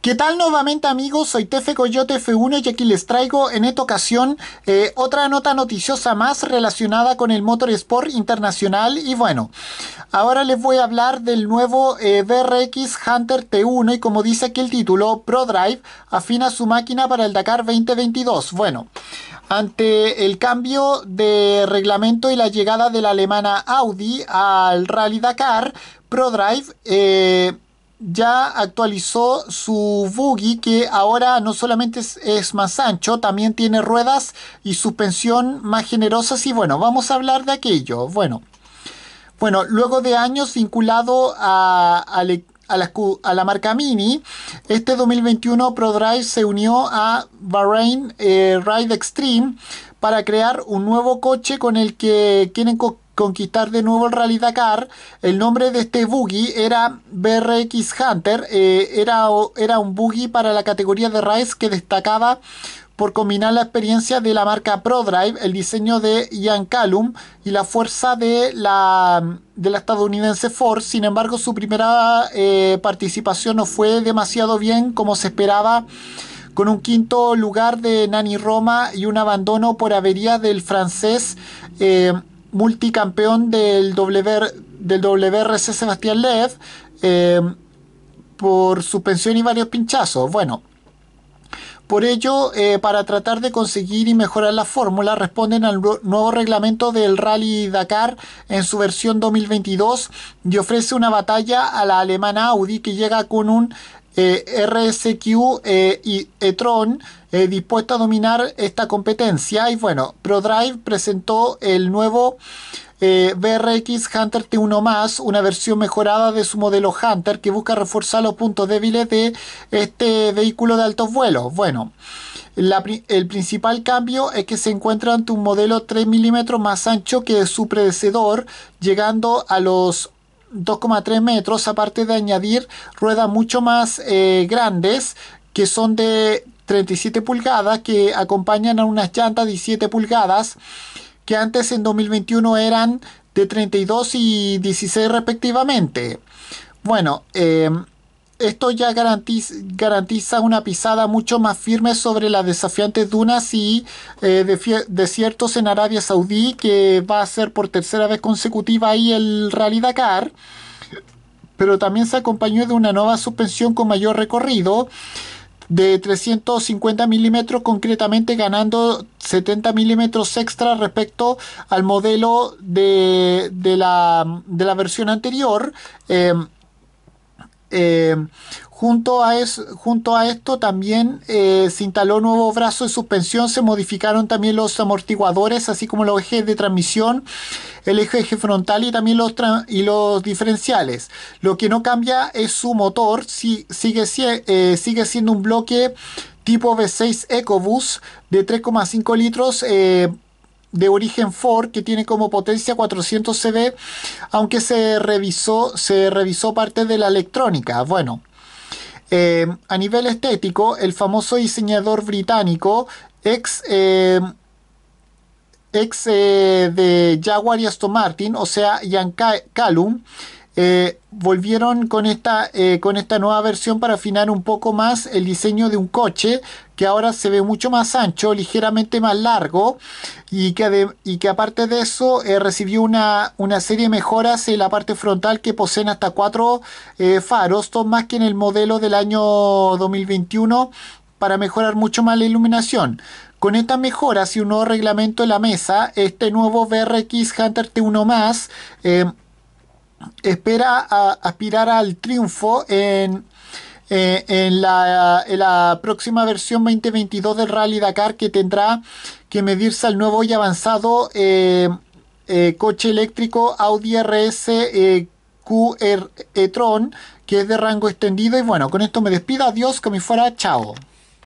¿Qué tal nuevamente amigos? Soy Tefe Coyote F1 y aquí les traigo en esta ocasión eh, otra nota noticiosa más relacionada con el motor sport Internacional y bueno, ahora les voy a hablar del nuevo eh, BRX Hunter T1 y como dice aquí el título, ProDrive afina su máquina para el Dakar 2022. Bueno, ante el cambio de reglamento y la llegada de la alemana Audi al Rally Dakar, ProDrive... Eh, ya actualizó su buggy que ahora no solamente es, más ancho, también tiene ruedas y suspensión más generosas y bueno, vamos a hablar de aquello. Bueno, bueno luego de años vinculado a, la, marca Mini, este 2021 ProDrive se unió a Bahrain eh, Ride Extreme para crear un nuevo coche con el que quieren conquistar de nuevo el Rally Dakar. El nombre de este buggy era BRX Hunter. Eh, era, era un buggy para la categoría de race que destacaba por combinar la experiencia de la marca ProDrive, el diseño de Ian Callum y la fuerza de la, de la estadounidense Ford. Sin embargo, su primera eh, participación no fue demasiado bien como se esperaba, con un quinto lugar de Nani Roma y un abandono por avería del francés. Eh, multicampeón del, del WRC Sebastián Lev eh, por suspensión y varios pinchazos. Bueno, por ello, eh, para tratar de conseguir y mejorar la fórmula, responden al nuevo reglamento del Rally Dakar en su versión 2022 y ofrece una batalla a la alemana Audi que llega con un eh, RSQ eh, y e-tron eh, dispuesto a dominar esta competencia. Y bueno, ProDrive presentó el nuevo BRX Hunter T1 una versión mejorada de su modelo Hunter que busca reforzar los puntos débiles de este vehículo de altos vuelos. Bueno, el principal cambio es que se encuentra ante un modelo 3 milímetros más ancho que su predecesor, llegando a los 2,3 metros, aparte de añadir ruedas mucho más eh, grandes que son de 37 pulgadas que acompañan a unas llantas de 17 pulgadas que antes en 2021 eran de 32 y 16 respectivamente. Bueno, eh, esto ya garantiza, una pisada mucho más firme sobre las desafiantes dunas y eh, desiertos en Arabia Saudí, que va a ser por tercera vez consecutiva ahí el Rally Dakar. Pero también se acompañó de una nueva suspensión con mayor recorrido de 350 milímetros, concretamente ganando 70 milímetros extra respecto al modelo de, la, versión anterior. Em, eh, junto, a es, junto a esto también eh, se instaló nuevo brazo de suspensión, se modificaron también los amortiguadores, así como los ejes de transmisión, el eje frontal y también los, y los diferenciales. Lo que no cambia es su motor, si, sigue, eh, sigue siendo un bloque tipo V6 Ecobus de 3,5 litros de origen Ford que tiene como potencia 400 CV, aunque se revisó, se revisó parte de la electrónica. Bueno, eh, a nivel estético, el famoso diseñador británico, ex, eh, ex eh, de Jaguar y Aston Martin, o sea, Ian Callum, eh, volvieron con esta, eh, con esta nueva versión para afinar un poco más el diseño de un coche que ahora se ve mucho más ancho, ligeramente más largo y que, y que aparte de eso eh, recibió una, una, serie de mejoras en la parte frontal que poseen hasta cuatro faros, más que en el modelo del año 2021 para mejorar mucho más la iluminación. Con estas mejoras y un nuevo reglamento en la mesa, este nuevo BRX Hunter T1 más espera a aspirar al triunfo en, eh, la, próxima versión 2022 del Rally Dakar que tendrá que medirse al nuevo y avanzado eh, eh, coche eléctrico Audi RS Q e-tron que es de rango extendido y bueno, con esto me despido, adiós, que me fuera, chao.